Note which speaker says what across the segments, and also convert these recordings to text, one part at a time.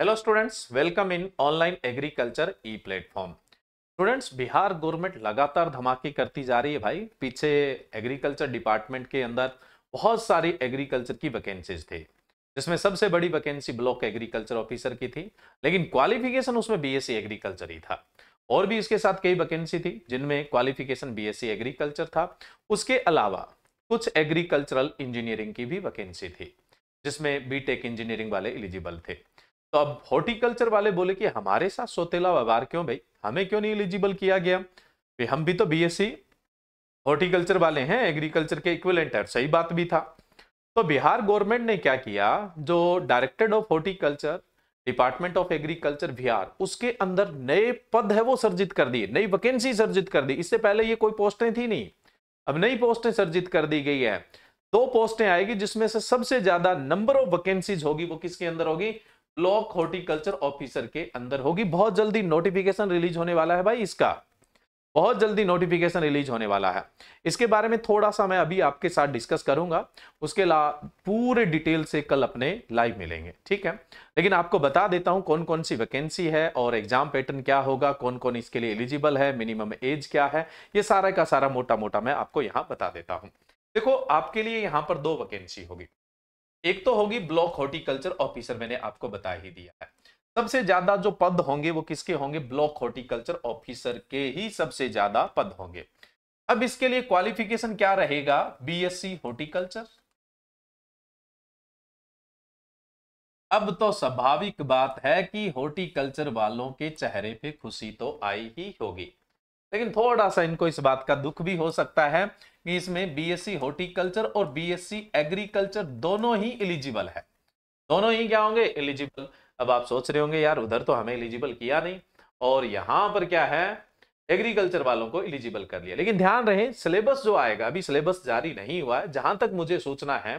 Speaker 1: hello students welcome in online agriculture e platform students Bihar government लगातार धमाके करती जा रही है भाई पीछे एग्रीकल्चर डिपार्टमेंट के अंदर बहुत सारी एग्रीकल्चर की वैकेंसीज थी जिसमें सबसे बड़ी वैकेंसी ब्लॉक एग्रीकल्चर ऑफिसर की थी लेकिन क्वालिफिकेशन उसमें बी एग्रीकल्चर e ही था और भी इसके साथ कई वैकेंसी थी जिनमें क्वालिफिकेशन बी एग्रीकल्चर था उसके अलावा कुछ एग्रीकल्चरल इंजीनियरिंग की भी वैकेंसी थी जिसमें बीटेक इंजीनियरिंग वाले एलिजिबल थे तो अब हॉर्टिकल्चर वाले बोले कि हमारे साथ सोतेला व्यवहार क्यों भाई हमें क्यों नहीं एलिजिबल किया गया भी हम भी तो बीएससी हॉर्टिकल्चर वाले हैं एग्रीकल्चर के इक्विलेंट है सही बात भी था तो बिहार गवर्नमेंट ने क्या किया जो director of horticulture department of agriculture Bihar उसके अंदर नए पद है वो सर्जित कर दिए नई वैकेंसी सर्जित कर दी इससे पहले ये कोई पोस्टें थी नहीं अब नई पोस्टें सर्जित कर दी गई है दो पोस्टें आएगी जिसमें से सबसे ज्यादा नंबर ऑफ वैकेंसीज होगी वो किसके अंदर होगी ब्लॉक हॉर्टिकल्चर ऑफिसर के अंदर होगी बहुत जल्दी नोटिफिकेशन रिलीज होने वाला है भाई इसका बहुत जल्दी नोटिफिकेशन रिलीज होने वाला है इसके बारे में थोड़ा सा मैं अभी आपके साथ डिस्कस करूंगा उसके ला पूरे डिटेल से कल अपने लाइव मिलेंगे ठीक है लेकिन आपको बता देता हूं कौन कौन सी वैकेंसी है और एग्जाम पैटर्न क्या होगा कौन कौन इसके लिए एलिजिबल है मिनिमम एज क्या है ये सारा का सारा मोटा मोटा मैं आपको यहाँ बता देता हूँ देखो आपके लिए यहाँ पर दो वैकेंसी होगी एक तो होगी ब्लॉक हॉर्टिकल्चर ऑफिसर मैंने आपको बता ही दिया है सबसे ज्यादा जो पद होंगे वो किसके होंगे ब्लॉक हॉर्टिकल्चर ऑफिसर के ही सबसे ज्यादा पद होंगे अब इसके लिए क्वालिफिकेशन क्या रहेगा बीएससी हॉर्टिकल्चर अब तो स्वाभाविक बात है कि हॉर्टिकल्चर वालों के चेहरे पे खुशी तो आई ही होगी लेकिन थोड़ा सा इनको इस बात का दुख भी हो सकता है कि इसमें बीएससी हॉर्टिकल्चर और बीएससी एग्रीकल्चर दोनों ही एलिजिबल है दोनों ही क्या होंगे एलिजिबल अब आप सोच रहे होंगे यार उधर तो हमें एलिजिबल किया नहीं और यहां पर क्या है एग्रीकल्चर वालों को एलिजिबल कर लिया लेकिन ध्यान रहे सिलेबस जो आएगा अभी सिलेबस जारी नहीं हुआ है जहां तक मुझे सूचना है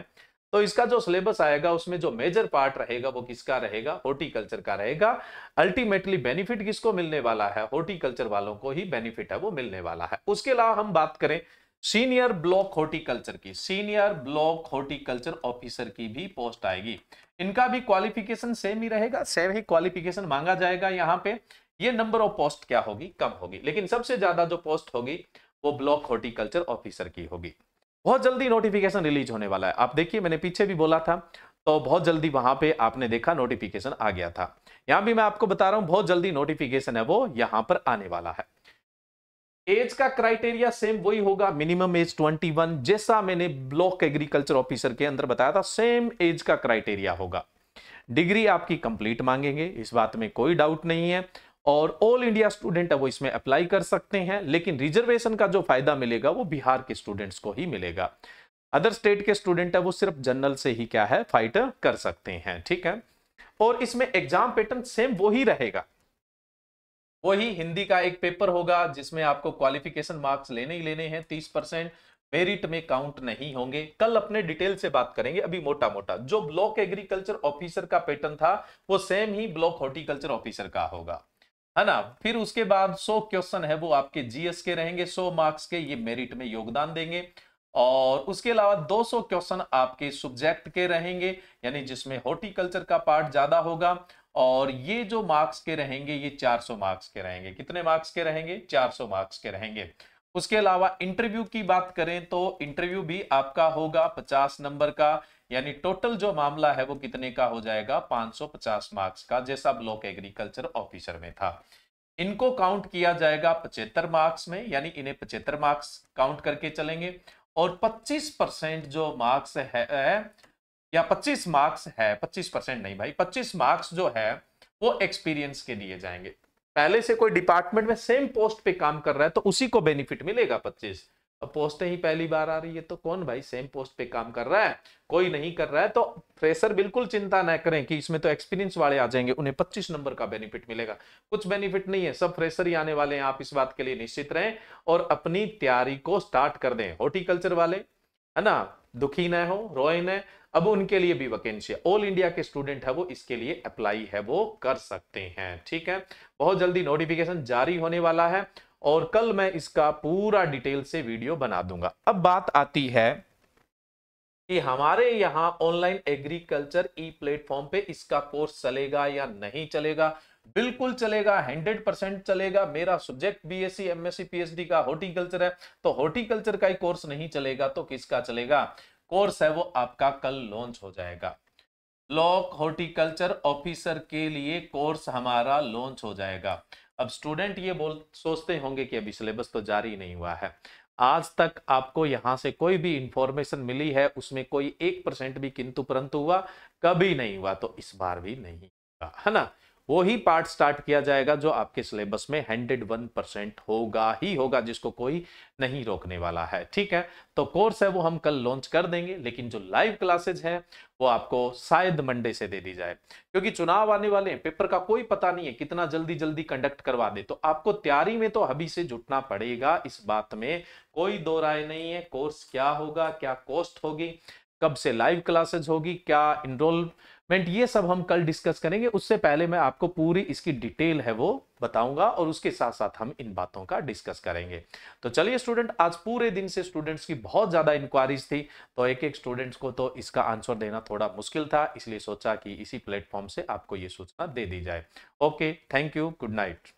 Speaker 1: तो इसका जो सिलेबस आएगा उसमें जो मेजर पार्ट रहेगा वो किसका रहेगा हॉर्टिकल्चर का रहेगा अल्टीमेटली बेनिफिट किसको मिलने वाला है हॉर्टिकल्चर वालों को ही बेनिफिट है वो मिलने वाला है उसके अलावा हम बात करें सीनियर ब्लॉक हॉर्टिकल्चर की सीनियर ब्लॉक हॉर्टिकल्चर ऑफिसर की भी पोस्ट आएगी इनका भी क्वालिफिकेशन सेम ही रहेगा सेम ही क्वालिफिकेशन मांगा जाएगा यहाँ पे ये नंबर ऑफ पोस्ट क्या होगी कम होगी लेकिन सबसे ज्यादा जो पोस्ट होगी वो ब्लॉक हॉर्टिकल्चर ऑफिसर की होगी बहुत जल्दी नोटिफिकेशन रिलीज होने वाला है आप देखिए मैंने पीछे भी बोला था तो बहुत जल्दी वहां पे आपने देखा नोटिफिकेशन आ गया था यहां भी मैं आपको बता रहा हूं बहुत जल्दी नोटिफिकेशन है वो यहां पर आने वाला है एज का क्राइटेरिया सेम वही होगा मिनिमम एज 21 जैसा मैंने ब्लॉक एग्रीकल्चर ऑफिसर के अंदर बताया था सेम एज का क्राइटेरिया होगा डिग्री आपकी कंप्लीट मांगेंगे इस बात में कोई डाउट नहीं है और ऑल इंडिया स्टूडेंट है वो इसमें अप्लाई कर सकते हैं लेकिन रिजर्वेशन का जो फायदा मिलेगा वो बिहार के स्टूडेंट्स को ही मिलेगा अदर स्टेट के स्टूडेंट है वो सिर्फ जनरल से ही क्या है फाइट कर सकते हैं ठीक है और इसमें एग्जाम पैटर्न सेम वो ही रहेगा वही हिंदी का एक पेपर होगा जिसमें आपको क्वालिफिकेशन मार्क्स लेने ही लेने हैं तीस परसेंट मेरिट में काउंट नहीं होंगे कल अपने डिटेल से बात करेंगे अभी मोटा मोटा जो ब्लॉक एग्रीकल्चर ऑफिसर का पैटर्न था वो सेम ही ब्लॉक हॉर्टिकल्चर ऑफिसर का होगा है ना फिर उसके बाद 100 क्वेश्चन है वो आपके जीएस के रहेंगे 100 मार्क्स के ये मेरिट में योगदान देंगे और उसके अलावा 200 क्वेश्चन आपके सब्जेक्ट के रहेंगे यानी जिसमें हॉर्टिकल्चर का पार्ट ज्यादा होगा और ये जो मार्क्स के रहेंगे ये 400 मार्क्स के रहेंगे कितने मार्क्स के रहेंगे 400 मार्क्स के रहेंगे उसके अलावा इंटरव्यू की बात करें तो इंटरव्यू भी आपका होगा 50 नंबर का यानी टोटल जो मामला है वो कितने का हो जाएगा 550 मार्क्स का जैसा ब्लॉक एग्रीकल्चर ऑफिसर में था इनको काउंट किया जाएगा पचहत्तर मार्क्स में यानी इन्हें पचहत्तर मार्क्स काउंट करके चलेंगे और 25 परसेंट जो मार्क्स है या 25 मार्क्स है 25 परसेंट नहीं भाई 25 मार्क्स जो है वो एक्सपीरियंस के दिए जाएंगे पहले से कोई डिपार्टमेंट में सेम पोस्ट पे काम कर रहा है तो उसी को बेनिफिट मिलेगा 25 अब पोस्टें ही पहली बार आ रही है तो कौन भाई सेम पोस्ट पे काम कर रहा है कोई नहीं कर रहा है तो फ्रेशर बिल्कुल चिंता ना करें कि इसमें तो एक्सपीरियंस वाले आ जाएंगे उन्हें 25 नंबर का बेनिफिट मिलेगा कुछ बेनिफिट नहीं है सब फ्रेशर ही आने वाले हैं आप इस बात के लिए निश्चित रहें और अपनी तैयारी को स्टार्ट कर दें हॉर्टिकल्चर वाले है ना दुखी न हो रोए न अब उनके लिए भी वैकेंसी ऑल इंडिया के स्टूडेंट है वो इसके लिए अप्लाई है वो कर सकते हैं ठीक है बहुत जल्दी नोटिफिकेशन जारी होने वाला है और कल मैं इसका पूरा डिटेल से वीडियो बना दूंगा अब बात आती है कि हमारे यहाँ ऑनलाइन एग्रीकल्चर ई प्लेटफॉर्म पे इसका कोर्स चलेगा या नहीं चलेगा बिल्कुल चलेगा हंड्रेड परसेंट चलेगा मेरा सब्जेक्ट बीएससी एमएससी पीएचडी का हॉर्टिकल्चर है तो हॉर्टिकल्चर का ही कोर्स नहीं चलेगा तो किसका चलेगा कोर्स है वो आपका कल लॉन्च हो जाएगा लॉक हॉर्टिकल्चर ऑफिसर के लिए कोर्स हमारा लॉन्च हो जाएगा अब स्टूडेंट ये बोल सोचते होंगे कि अभी सिलेबस तो जारी नहीं हुआ है आज तक आपको यहां से कोई भी इंफॉर्मेशन मिली है उसमें कोई एक परसेंट भी किंतु परंतु हुआ कभी नहीं हुआ तो इस बार भी नहीं हुआ है ना वो ही पार्ट स्टार्ट किया जाएगा जो आपके सिलेबस में हंड्रेड वन परसेंट होगा ही होगा जिसको कोई नहीं रोकने वाला है ठीक है तो कोर्स है वो हम कल लॉन्च कर देंगे लेकिन जो लाइव क्लासेज है वो आपको शायद मंडे से दे दी जाए क्योंकि चुनाव आने वाले हैं पेपर का कोई पता नहीं है कितना जल्दी जल्दी कंडक्ट करवा दे तो आपको तैयारी में तो अभी से जुटना पड़ेगा इस बात में कोई दो राय नहीं है कोर्स क्या होगा क्या कॉस्ट होगी कब से लाइव क्लासेज होगी क्या इनरोल मैंट ये सब हम कल डिस्कस करेंगे उससे पहले मैं आपको पूरी इसकी डिटेल है वो बताऊंगा और उसके साथ साथ हम इन बातों का डिस्कस करेंगे तो चलिए स्टूडेंट आज पूरे दिन से स्टूडेंट्स की बहुत ज़्यादा इंक्वायरीज थी तो एक एक स्टूडेंट्स को तो इसका आंसर देना थोड़ा मुश्किल था इसलिए सोचा कि इसी प्लेटफॉर्म से आपको ये सूचना दे दी जाए okay thank you good night